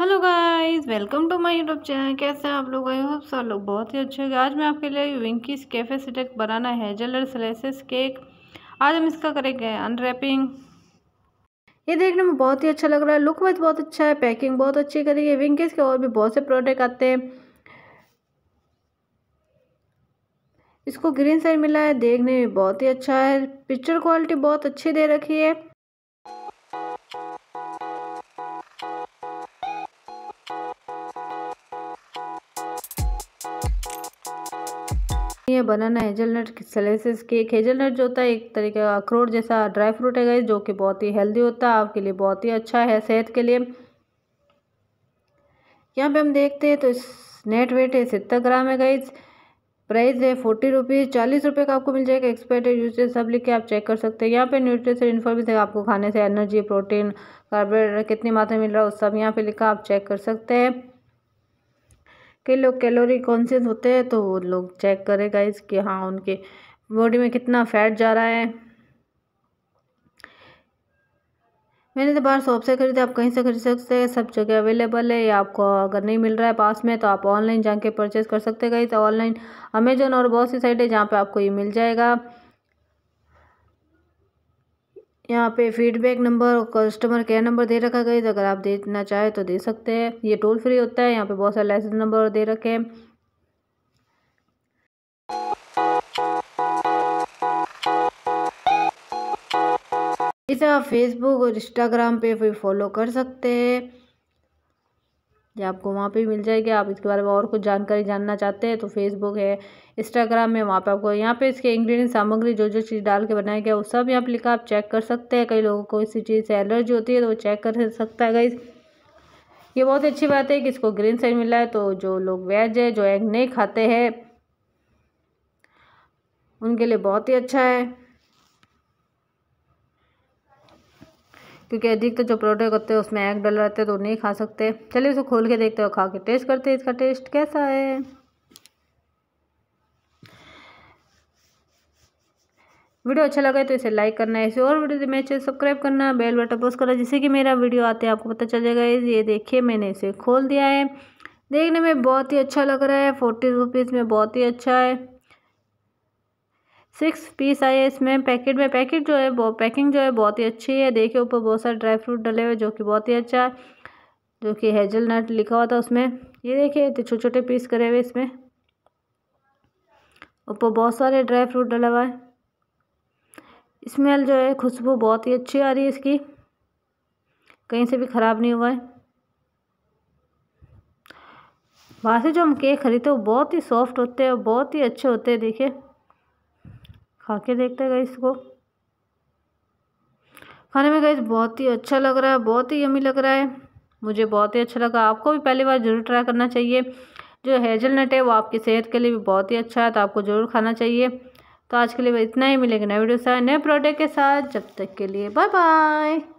hello guys welcome to my YouTube channel कैसे हैं आप लोग आई होप सब लोग बहुत ही अच्छे होंगे आज मैं आपके लिए विंकीस कैफे सिटेक बनाना है और स्लाइसेस केक आज हम इसका करेंगे अनरैपिंग ये देखने में बहुत ही अच्छा लग रहा है लुक वाइज बहुत अच्छा है पैकिंग बहुत अच्छी करी है विंकीस के और भी बहुत से प्रोडक्ट आते हैं इसको ग्रीन साइड मिला है देखने में बहुत ही अच्छा है पिक्चर क्वालिटी बहुत अच्छी दे रखी है है बनाना हेजलनट सलेसिस केक हेजलनट जो होता है एक तरीके का अखरोट जैसा ड्राई फ्रूट है जो कि बहुत ही हेल्दी होता है आपके लिए बहुत ही अच्छा है सेहत के लिए यहाँ पे हम देखते हैं तो इस नेट वेट है सत्तर ग्राम है गई प्राइस है फोर्टी रुपीज़ चालीस रुपये का आपको मिल जाएगा एक्सपायर यूज यूजेज सब लिख के आप चेक कर सकते हैं यहाँ पे न्यूट्रिशन इन्फॉर्मेशन है आपको खाने से एनर्जी प्रोटीन कार्बोहाइड्रेट कितनी मात्रा मिल रहा है उस सब यहाँ पे लिखा आप चेक कर सकते हैं कई लोग कैलोरी कॉन्सियस होते हैं तो वो लोग चेक करें गाइस कि हाँ उनके बॉडी में कितना फैट जा रहा है मैंने तो बाहर शॉप से खरीदा आप कहीं से खरीद सकते हैं सब जगह अवेलेबल है या आपको अगर नहीं मिल रहा है पास में तो आप ऑनलाइन जाके परचेज़ कर सकते हैं गाइस ऑनलाइन अमेजोन और बहुत सी साइट है जहाँ पे आपको ये मिल जाएगा यहाँ पे फीडबैक नंबर और कस्टमर केयर नंबर दे रखा गया तो अगर आप देना चाहे तो दे सकते हैं ये टोल फ्री होता है यहाँ पे बहुत सारे लाइसेंस नंबर दे रखे हैं इसे आप फेसबुक और इंस्टाग्राम पे भी फॉलो कर सकते हैं ये आपको वहाँ पे मिल जाएगी आप इसके बारे में और कुछ जानकारी जानना चाहते हैं तो फेसबुक है इंस्टाग्राम है वहाँ पे आपको यहाँ पे इसके इंग्रेडिएंट सामग्री जो जो चीज़ डाल के बनाया गया वो सब यहाँ पे लिखा आप चेक कर सकते हैं कई लोगों को इसी चीज़ से एलर्जी होती है तो वो चेक कर सकता है गाइज़ ये बहुत अच्छी बात है कि इसको ग्रीन साइड मिला है तो जो लोग वेज है जो एग नहीं खाते हैं उनके लिए बहुत ही अच्छा है क्योंकि अधिकतर तो जो प्रोडक्ट होते हैं उसमें एग डल रहते हैं तो नहीं खा सकते चलिए इसको खोल के देखते हो खा के टेस्ट करते हैं इसका टेस्ट कैसा है वीडियो अच्छा लगा तो इसे लाइक करना है इसे और वीडियो मेरे चैनल सब्सक्राइब करना बेल बटन प्रेस करना जिससे कि मेरा वीडियो आते हैं आपको पता चल जाएगा ये देखिए मैंने इसे खोल दिया है देखने में बहुत ही अच्छा लग रहा है फोर्टी रुपीज़ में बहुत ही अच्छा है सिक्स पीस आए हैं इसमें पैकेट में पैकेट जो है वो पैकिंग जो है बहुत ही अच्छी है देखिए ऊपर बहुत सारे ड्राई फ्रूट डले हुए जो कि बहुत ही अच्छा है जो कि हेजल नट लिखा हुआ था उसमें ये देखिए छोटे छोटे पीस करे हुए इसमें ऊपर बहुत सारे ड्राई फ्रूट डला हुआ है स्मेल जो है खुशबू बहुत ही अच्छी आ रही है इसकी कहीं से भी ख़राब नहीं हुआ है वहाँ से जो हम केक खरीदते हैं वो बहुत ही सॉफ्ट होते हैं और बहुत ही अच्छे होते हैं देखिए खा के देखते हैं गैस को खाने में गैस बहुत ही अच्छा लग रहा है बहुत ही यमी लग रहा है मुझे बहुत ही अच्छा लगा आपको भी पहली बार ज़रूर ट्राई करना चाहिए जो नट है वो आपकी सेहत के लिए भी बहुत ही अच्छा है तो आपको ज़रूर खाना चाहिए तो आज के लिए इतना ही मिलेगा नए वीडियो से नए प्रोडक्ट के साथ जब तक के लिए बाय बाय